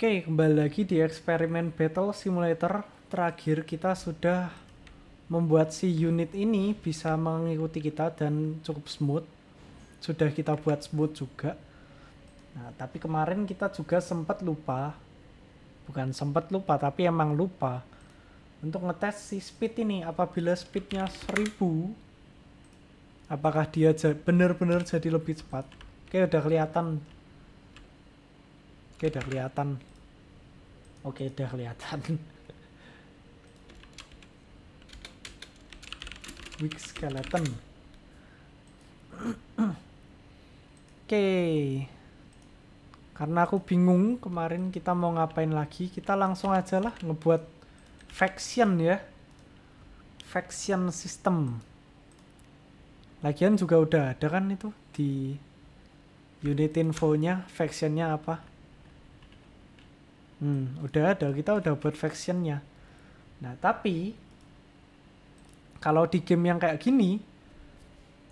Oke, kembali lagi di eksperimen battle simulator. Terakhir kita sudah membuat si unit ini bisa mengikuti kita dan cukup smooth. Sudah kita buat smooth juga. Nah, tapi kemarin kita juga sempat lupa. Bukan sempat lupa, tapi emang lupa. Untuk ngetes si speed ini, apabila speednya 1000, apakah dia benar-benar jadi lebih cepat? Oke, udah kelihatan Oke, udah kelihatan. Oke, udah kelihatan. Weak skeleton. Oke. Karena aku bingung kemarin kita mau ngapain lagi, kita langsung aja lah ngebuat faction ya. Faction system. Lagian juga udah ada kan itu di unit infonya, factionnya apa. Hmm, udah ada, kita udah buat factionnya. Nah, tapi kalau di game yang kayak gini,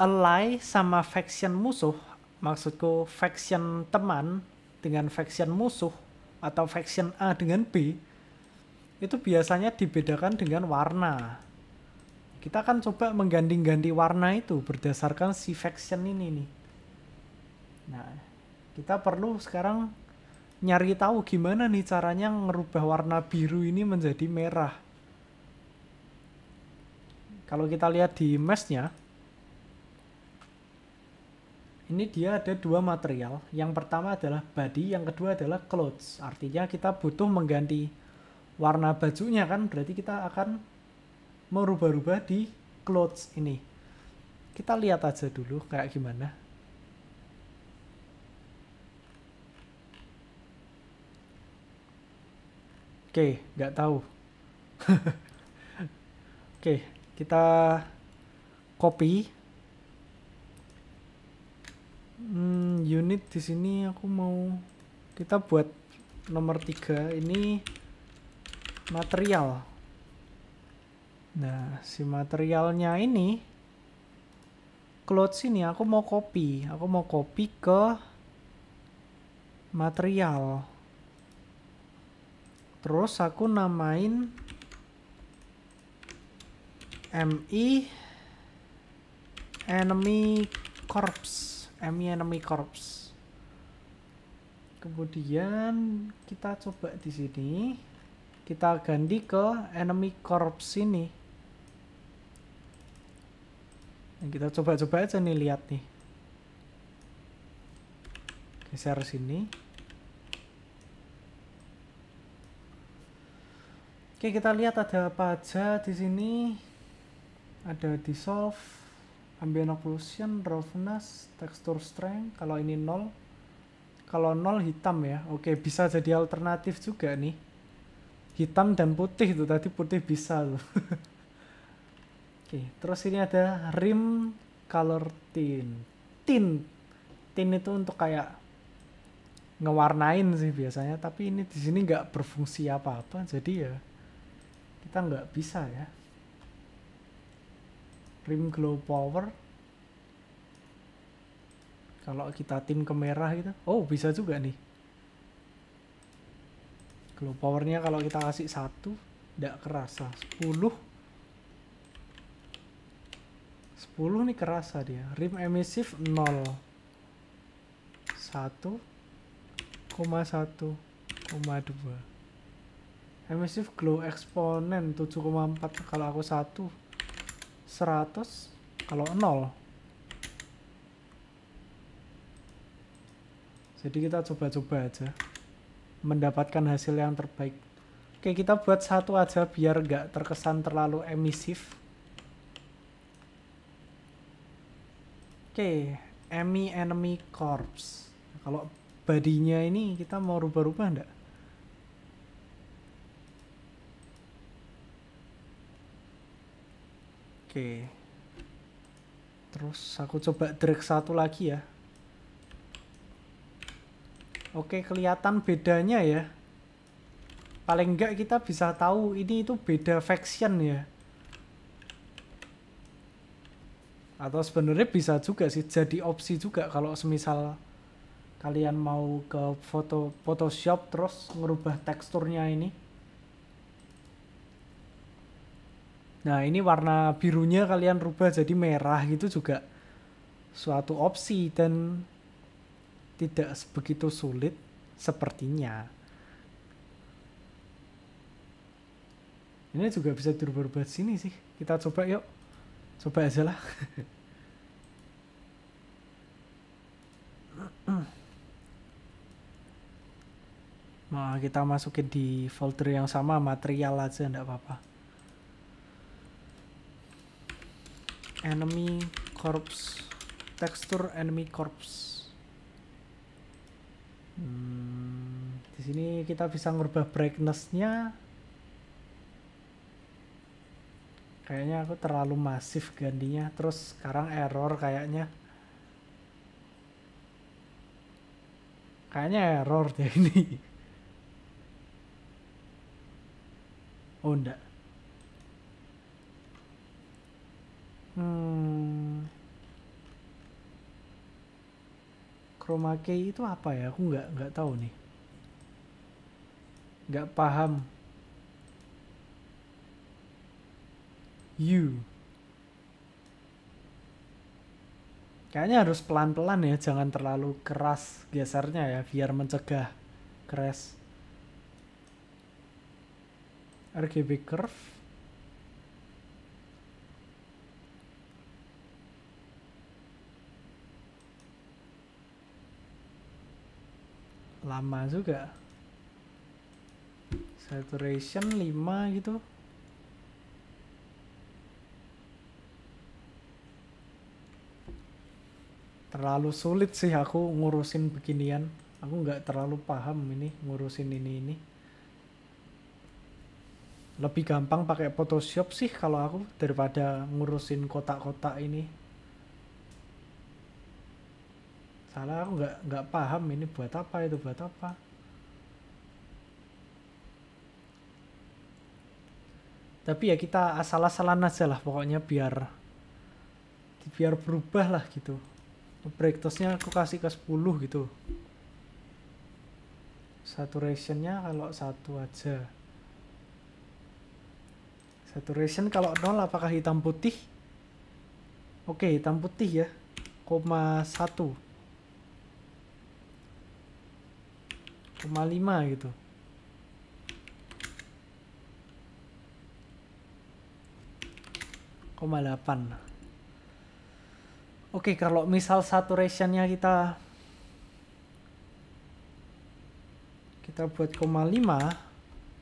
ally sama faction musuh, maksudku faction teman dengan faction musuh atau faction A dengan B, itu biasanya dibedakan dengan warna. Kita akan coba mengganding-ganti warna itu berdasarkan si faction ini nih. Nah, kita perlu sekarang nyari tahu gimana nih caranya ngerubah warna biru ini menjadi merah. Kalau kita lihat di meshnya, ini dia ada dua material. Yang pertama adalah body, yang kedua adalah clothes. Artinya kita butuh mengganti warna bajunya kan, berarti kita akan merubah-rubah di clothes ini. Kita lihat aja dulu kayak gimana. Oke, nggak tahu. Oke, kita copy. Hmm, unit di sini aku mau kita buat nomor tiga ini material. Nah, si materialnya ini clothes sini. aku mau copy. Aku mau copy ke material terus aku namain MI enemy corpse MI enemy corpse kemudian kita coba di sini kita ganti ke enemy corpse ini Dan nah, kita coba-coba aja nih lihat nih. Geser sini. Oke, kita lihat ada apa aja di sini. Ada dissolve, ambient occlusion, roughness, texture strength. Kalau ini nol, Kalau nol hitam ya. Oke, bisa jadi alternatif juga nih. Hitam dan putih itu. tadi putih bisa loh. Oke, terus ini ada rim color tint. Tint. Tint itu untuk kayak ngewarnain sih biasanya, tapi ini di sini nggak berfungsi apa-apa. Jadi ya kita nggak bisa ya rim glow power kalau kita tim ke merah gitu oh bisa juga nih glow powernya kalau kita kasih satu tidak kerasa 10 10 nih kerasa dia rim emisif 0 1 1 2 Emissive glow exponent 7,4 kalau aku 1 100 kalau 0 jadi kita coba-coba aja mendapatkan hasil yang terbaik oke kita buat satu aja biar nggak terkesan terlalu emisif oke Emi enemy corpse kalau badinya ini kita mau rubah-rubah enggak Oke. Terus aku coba drag satu lagi ya. Oke, kelihatan bedanya ya. Paling enggak kita bisa tahu ini itu beda faction ya. Atau sebenarnya bisa juga sih jadi opsi juga kalau semisal kalian mau ke foto Photoshop terus ngerubah teksturnya ini. Nah, ini warna birunya kalian rubah jadi merah gitu juga suatu opsi dan tidak begitu sulit sepertinya. Ini juga bisa dirubah-rubah sini sih. Kita coba yuk. Coba aja lah. Nah, kita masukin di folder yang sama material aja, enggak apa-apa. enemy corpse tekstur enemy corpse hmm, di sini kita bisa ngubah brightnessnya kayaknya aku terlalu masif gandinya terus sekarang error kayaknya kayaknya error deh ini oh enggak Hmm. Chroma key itu apa ya? Aku nggak nggak tahu nih. Nggak paham. You. Kayaknya harus pelan-pelan ya, jangan terlalu keras gesernya ya, biar mencegah crash. RGB curve lama juga saturation 5 gitu terlalu sulit sih aku ngurusin beginian aku nggak terlalu paham ini ngurusin ini ini lebih gampang pakai Photoshop sih kalau aku daripada ngurusin kotak-kotak ini salah aku nggak nggak paham ini buat apa itu buat apa tapi ya kita asal-asalan aja lah pokoknya biar biar berubah lah gitu breaktosnya aku kasih ke 10 gitu saturationnya kalau satu aja saturation kalau nol apakah hitam putih oke hitam putih ya koma satu lima gitu koma delapan Oke, kalau misal saturationnya kita kita buat koma lima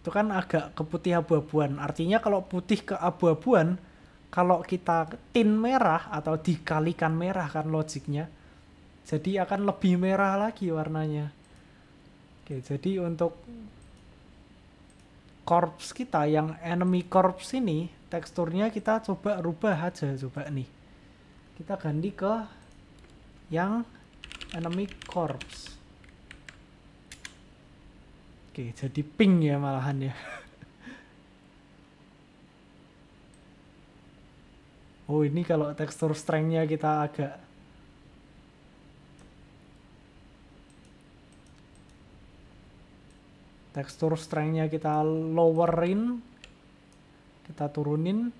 itu kan agak keputih abu-abuan. Artinya kalau putih ke abu-abuan, kalau kita tin merah atau dikalikan merah kan logiknya, jadi akan lebih merah lagi warnanya. Oke, jadi untuk korps kita yang enemy korps ini teksturnya kita coba rubah aja coba nih. Kita ganti ke yang enemy korps. Oke, jadi pink ya malahan ya. oh, ini kalau tekstur strength-nya kita agak tekstur strengthnya kita lowerin kita turunin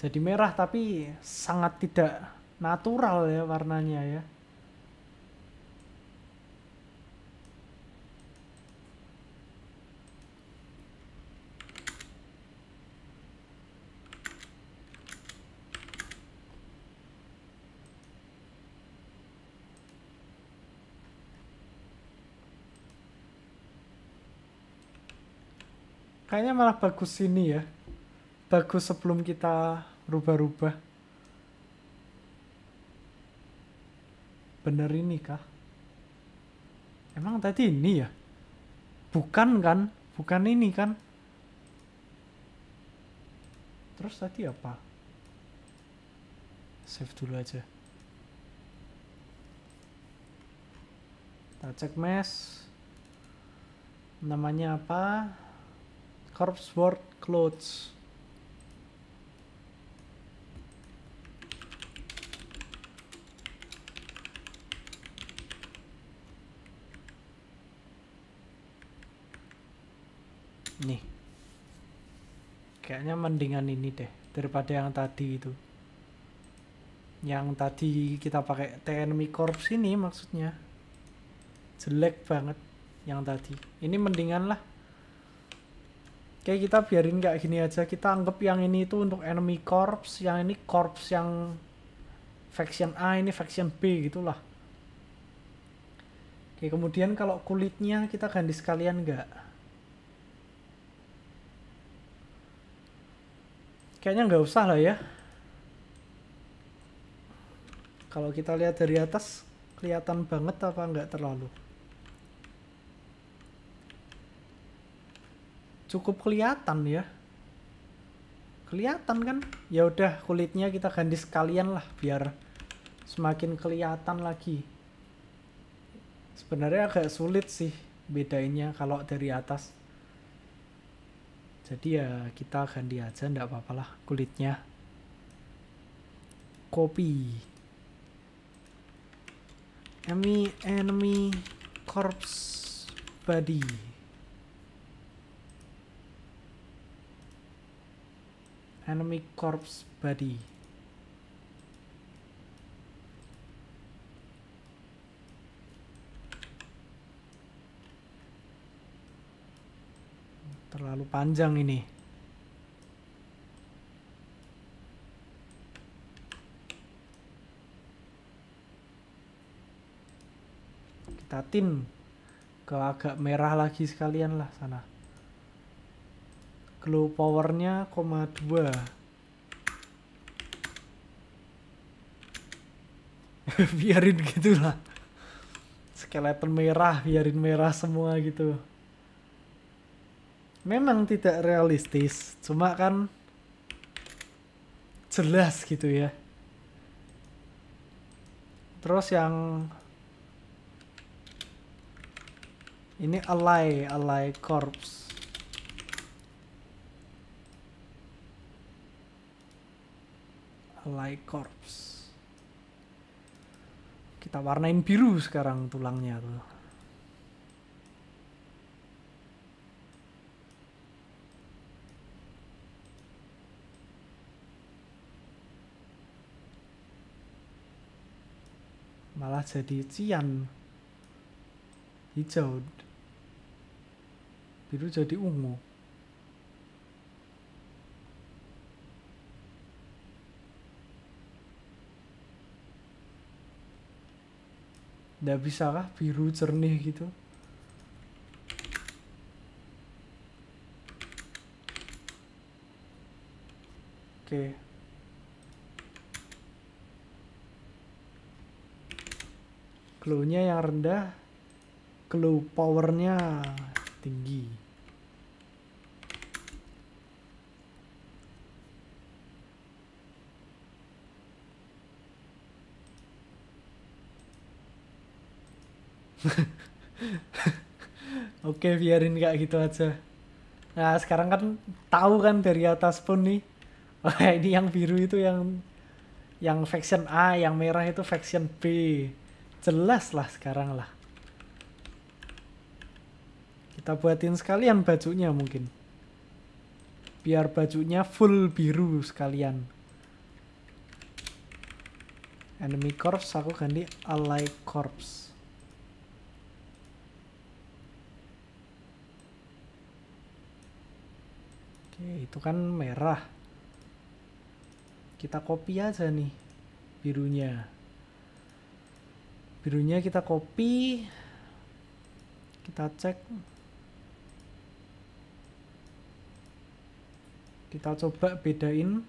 jadi merah tapi sangat tidak natural ya warnanya ya Kayaknya malah bagus ini ya. Bagus sebelum kita rubah-rubah. Bener ini kah? Emang tadi ini ya? Bukan kan? Bukan ini kan? Terus tadi apa? Save dulu aja. Kita cek mes. Namanya apa? sword Clothes. Nih. Kayaknya mendingan ini deh daripada yang tadi itu. Yang tadi kita pakai TNMI Corps ini maksudnya. Jelek banget yang tadi. Ini mendingan lah Oke kita biarin kayak gini aja kita anggap yang ini itu untuk enemy corpse yang ini corpse yang faction A ini faction B gitulah Oke kemudian kalau kulitnya kita ganti sekalian nggak kayaknya nggak usah lah ya kalau kita lihat dari atas kelihatan banget apa nggak terlalu cukup kelihatan ya kelihatan kan ya udah kulitnya kita ganti sekalian lah biar semakin kelihatan lagi sebenarnya agak sulit sih bedainnya kalau dari atas jadi ya kita ganti aja ndak apa apalah kulitnya Kopi. enemy enemy corpse body enemy corpse body terlalu panjang ini kita tin ke agak merah lagi sekalian lah sana glow powernya koma dua biarin gitulah skeleton merah biarin merah semua gitu memang tidak realistis cuma kan jelas gitu ya terus yang ini alay alay corpse Apply Corps. Kita warnain biru sekarang tulangnya tuh. Malah jadi cian hijau. Biru jadi ungu. Nggak kah biru cernih gitu? Oke. Okay. glow-nya yang rendah, glow powernya tinggi. oke biarin kayak gitu aja nah sekarang kan tahu kan dari atas pun nih oh, ini yang biru itu yang yang faction A yang merah itu faction B jelas lah sekarang lah kita buatin sekalian bajunya mungkin biar bajunya full biru sekalian enemy corpse aku ganti ally corpse. Oke, itu kan merah. Kita copy aja nih birunya. Birunya kita copy. Kita cek. Kita coba bedain.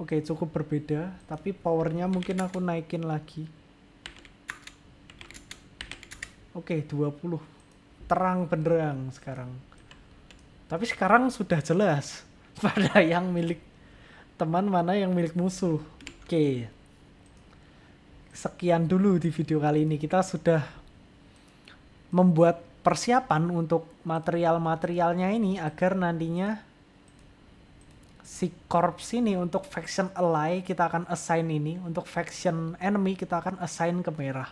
Oke, cukup berbeda, tapi powernya mungkin aku naikin lagi. Oke, 20. Terang benderang sekarang. Tapi sekarang sudah jelas pada yang milik teman mana yang milik musuh. Oke. Sekian dulu di video kali ini. Kita sudah membuat persiapan untuk material-materialnya ini agar nantinya si korps ini untuk faction ally kita akan assign ini untuk faction enemy kita akan assign ke merah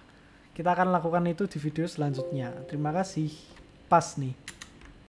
kita akan lakukan itu di video selanjutnya terima kasih pas nih